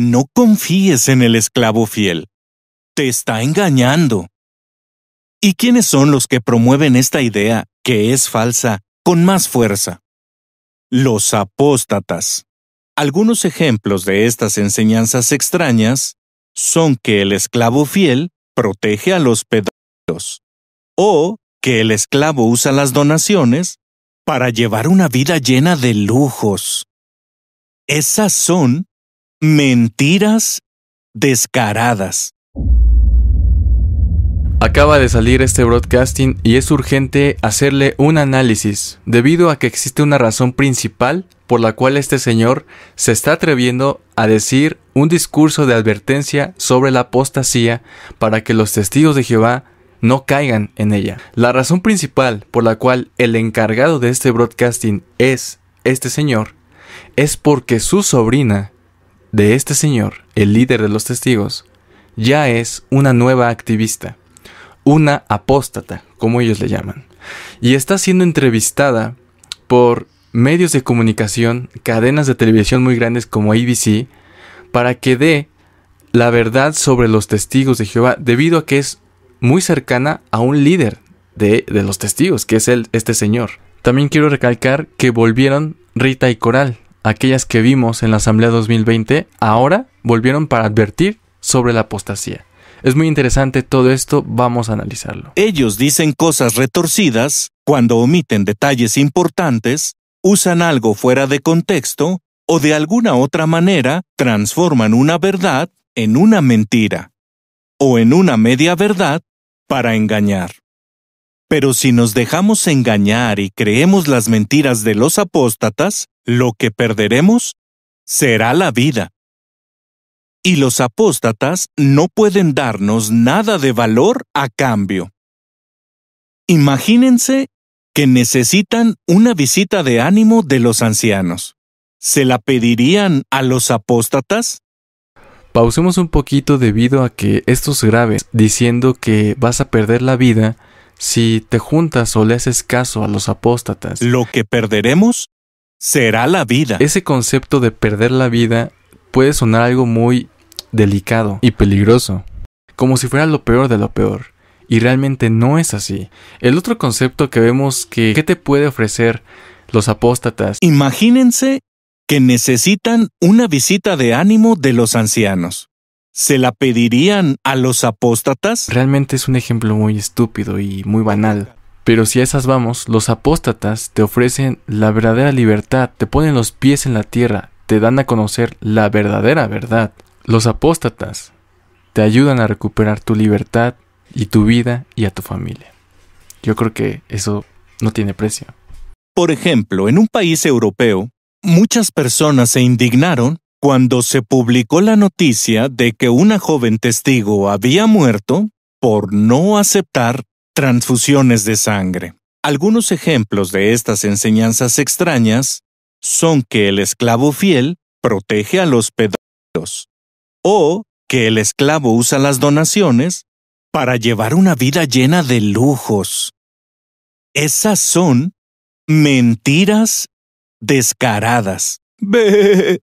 No confíes en el esclavo fiel. Te está engañando. ¿Y quiénes son los que promueven esta idea, que es falsa, con más fuerza? Los apóstatas. Algunos ejemplos de estas enseñanzas extrañas son que el esclavo fiel protege a los pedófilos, o que el esclavo usa las donaciones para llevar una vida llena de lujos. Esas son Mentiras descaradas. Acaba de salir este broadcasting y es urgente hacerle un análisis, debido a que existe una razón principal por la cual este señor se está atreviendo a decir un discurso de advertencia sobre la apostasía para que los testigos de Jehová no caigan en ella. La razón principal por la cual el encargado de este broadcasting es este señor es porque su sobrina de este señor, el líder de los testigos, ya es una nueva activista, una apóstata, como ellos le llaman, y está siendo entrevistada por medios de comunicación, cadenas de televisión muy grandes como ABC, para que dé la verdad sobre los testigos de Jehová, debido a que es muy cercana a un líder de, los testigos, que es este señor. También quiero recalcar que volvieron Rita y Coral, aquellas que vimos en la Asamblea 2020, ahora volvieron para advertir sobre la apostasía. Es muy interesante todo esto, vamos a analizarlo. Ellos dicen cosas retorcidas cuando omiten detalles importantes, usan algo fuera de contexto o de alguna otra manera transforman una verdad en una mentira o en una media verdad para engañar. Pero si nos dejamos engañar y creemos las mentiras de los apóstatas, lo que perderemos será la vida. Y los apóstatas no pueden darnos nada de valor a cambio. Imagínense que necesitan una visita de ánimo de los ancianos. ¿Se la pedirían a los apóstatas? Pausemos un poquito debido a que esto es grave, diciendo que vas a perder la vida si te juntas o le haces caso a los apóstatas. Lo que perderemos será la vida. Ese concepto de perder la vida puede sonar algo muy delicado y peligroso, como si fuera lo peor de lo peor. Y realmente no es así. El otro concepto que vemos que ¿qué te puede ofrecer los apóstatas? Imagínense que necesitan una visita de ánimo de los ancianos. ¿Se la pedirían a los apóstatas? Realmente es un ejemplo muy estúpido y muy banal. Pero si a esas vamos, los apóstatas te ofrecen la verdadera libertad, te ponen los pies en la tierra, te dan a conocer la verdadera verdad. Los apóstatas te ayudan a recuperar tu libertad y tu vida y a tu familia. Yo creo que eso no tiene precio. Por ejemplo, en un país europeo, muchas personas se indignaron cuando se publicó la noticia de que una joven testigo había muerto por no aceptar transfusiones de sangre. Algunos ejemplos de estas enseñanzas extrañas son que el esclavo fiel protege a los pedófilos o que el esclavo usa las donaciones para llevar una vida llena de lujos. Esas son mentiras descaradas.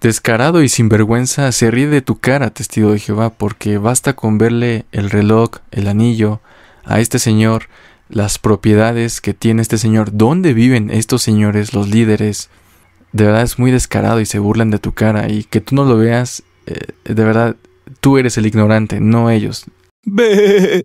Descarado y sinvergüenza se ríe de tu cara, testigo de Jehová, porque basta con verle el reloj, el anillo, a este señor, las propiedades que tiene este señor, dónde viven estos señores, los líderes. De verdad es muy descarado y se burlan de tu cara y que tú no lo veas, eh, de verdad, tú eres el ignorante, no ellos. Eh,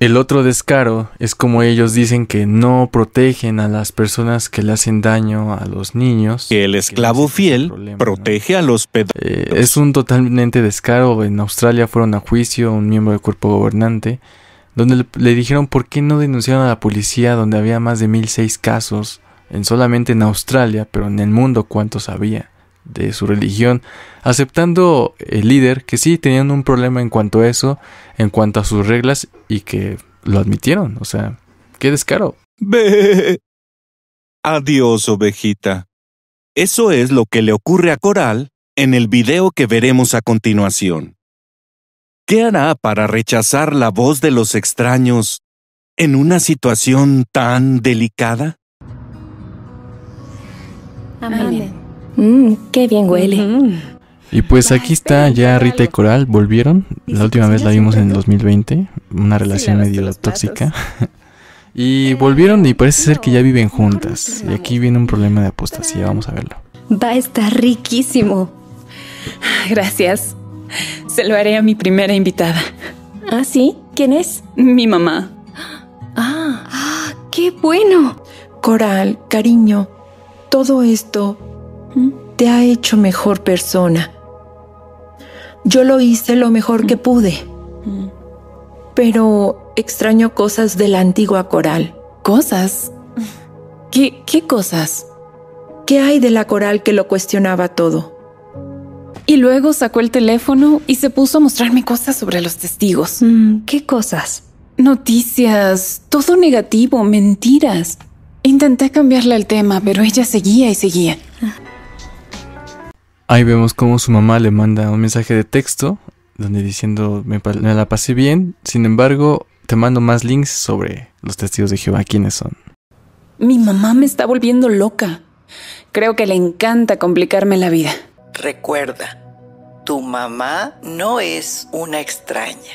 el otro descaro es como ellos dicen que no protegen a las personas que le hacen daño a los niños. Que el esclavo fiel protege a los pedos. Eh, es un totalmente descaro. En Australia fueron a juicio un miembro del cuerpo gobernante donde le, dijeron por qué no denunciaron a la policía donde había más de 1006 casos en solamente en Australia, pero en el mundo cuántos había de su religión, aceptando el líder que sí tenían un problema en cuanto a eso, en cuanto a sus reglas y que lo admitieron, o sea, qué descaro. Adiós, ovejita. Eso es lo que le ocurre a Coral en el video que veremos a continuación. ¿Qué hará para rechazar la voz de los extraños en una situación tan delicada? Amén. Ah, mm, qué bien huele. Y pues aquí está ya Rita y Coral, volvieron. La última vez la vimos en el 2020, una relación medio tóxica. Y volvieron y parece ser que ya viven juntas. Y aquí viene un problema de apostasía, vamos a verlo. Va a estar riquísimo. Gracias. Se lo haré a mi primera invitada. ¿Ah, sí? ¿Quién es? Mi mamá. Ah, ah qué bueno. Coral, cariño, todo esto ¿Mm? te ha hecho mejor persona. Yo lo hice lo mejor que pude, ¿Mm? pero extraño cosas de la antigua Coral. ¿Cosas? ¿Qué, qué cosas? ¿Qué hay de la Coral que lo cuestionaba todo? Y luego sacó el teléfono y se puso a mostrarme cosas sobre los testigos. Mm, ¿Qué cosas? Noticias, todo negativo, mentiras. Intenté cambiarle el tema, pero ella seguía y seguía. Ah. Ahí vemos cómo su mamá le manda un mensaje de texto donde diciendo me la pasé bien, sin embargo te mando más links sobre los testigos de Jehová, quiénes son. Mi mamá me está volviendo loca. Creo que le encanta complicarme la vida. Recuerda, tu mamá no es una extraña.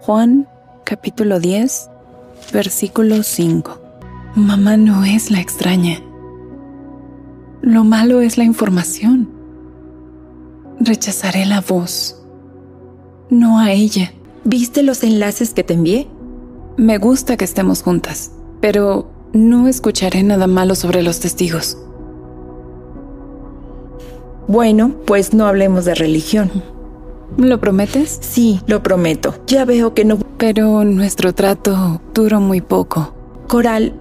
Juan capítulo 10, versículo 5. Mamá no es la extraña. Lo malo es la información. Rechazaré la voz, no a ella. ¿Viste los enlaces que te envié? Me gusta que estemos juntas, pero no escucharé nada malo sobre los testigos. Bueno, pues no hablemos de religión. ¿Lo prometes? Sí, lo prometo. Ya veo que no... Pero nuestro trato duró muy poco. Coral,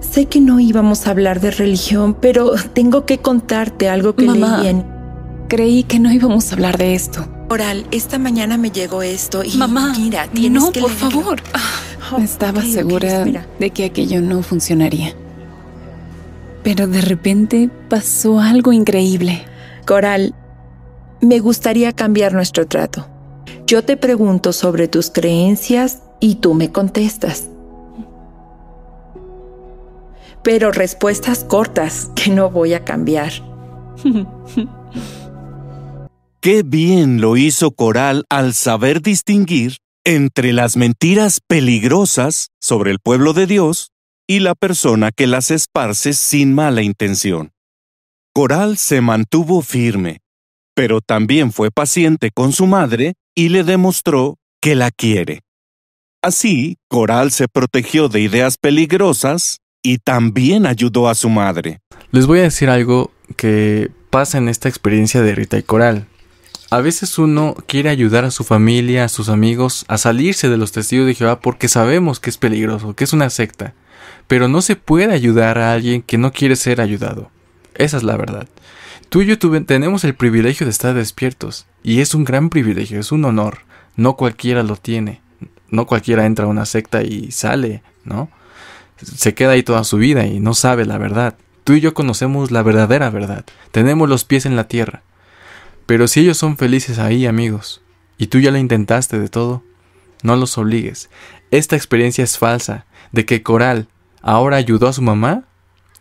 sé que no íbamos a hablar de religión, pero tengo que contarte algo que leí en... Creí que no íbamos a hablar de esto. Coral, esta mañana me llegó esto y... Mamá, mira, tienes no, por favor. Ah, estaba segura de que aquello no funcionaría. Pero de repente pasó algo increíble. Coral, me gustaría cambiar nuestro trato. Yo te pregunto sobre tus creencias y tú me contestas. Pero respuestas cortas que no voy a cambiar. Qué bien lo hizo Coral al saber distinguir entre las mentiras peligrosas sobre el pueblo de Dios y la persona que las esparce sin mala intención. Coral se mantuvo firme, pero también fue paciente con su madre y le demostró que la quiere. Así, Coral se protegió de ideas peligrosas y también ayudó a su madre. Les voy a decir algo que pasa en esta experiencia de Rita y Coral. A veces uno quiere ayudar a su familia, a sus amigos, a salirse de los testigos de Jehová porque sabemos que es peligroso, que es una secta. Pero no se puede ayudar a alguien que no quiere ser ayudado. Esa es la verdad. Tú y yo tenemos el privilegio de estar despiertos, y es un gran privilegio, es un honor. No cualquiera lo tiene. No cualquiera entra a una secta y sale, ¿no? Se queda ahí toda su vida y no sabe la verdad. Tú y yo conocemos la verdadera verdad. Tenemos los pies en la tierra. Pero si ellos son felices ahí, amigos, y tú ya lo intentaste de todo, no los obligues. Esta experiencia es falsa, de que Coral ahora ayudó a su mamá,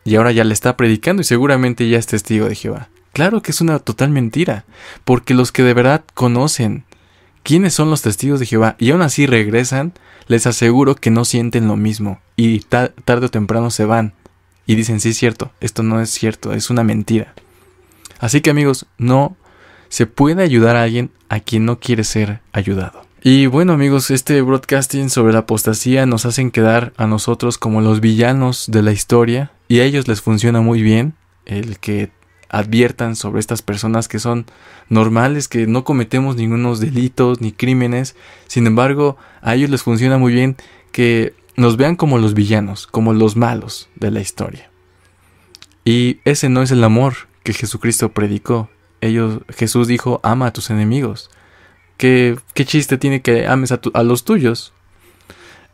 y ahora ya le está predicando y seguramente ya es testigo de Jehová. Claro que es una total mentira, porque los que de verdad conocen quiénes son los testigos de Jehová y aún así regresan, les aseguro que no sienten lo mismo y tarde o temprano se van y dicen, sí es cierto, esto no es cierto, es una mentira. Así que amigos, no se puede ayudar a alguien a quien no quiere ser ayudado. Y bueno amigos, este broadcasting sobre la apostasía nos hacen quedar a nosotros como los villanos de la historia y a ellos les funciona muy bien el que adviertan sobre estas personas que son normales, que no cometemos ningunos delitos ni crímenes. Sin embargo, a ellos les funciona muy bien que nos vean como los villanos, como los malos de la historia. Y ese no es el amor que Jesucristo predicó. Ellos, Jesús dijo, ama a tus enemigos. ¿Qué, chiste tiene que ames a los tuyos?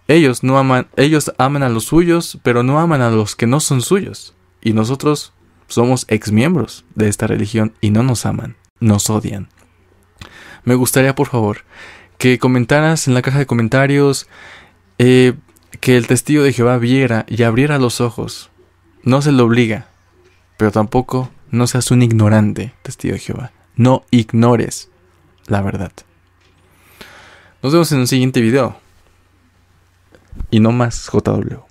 Ellos, no aman, ellos aman a los suyos, pero no aman a los que no son suyos. Y nosotros somos exmiembros de esta religión y no nos aman, nos odian. Me gustaría, por favor, que comentaras en la caja de comentarios eh, que el testigo de Jehová viera y abriera los ojos. No se lo obliga, pero tampoco no seas un ignorante, testigo de Jehová. No ignores la verdad. Nos vemos en un siguiente video. Y no más JW.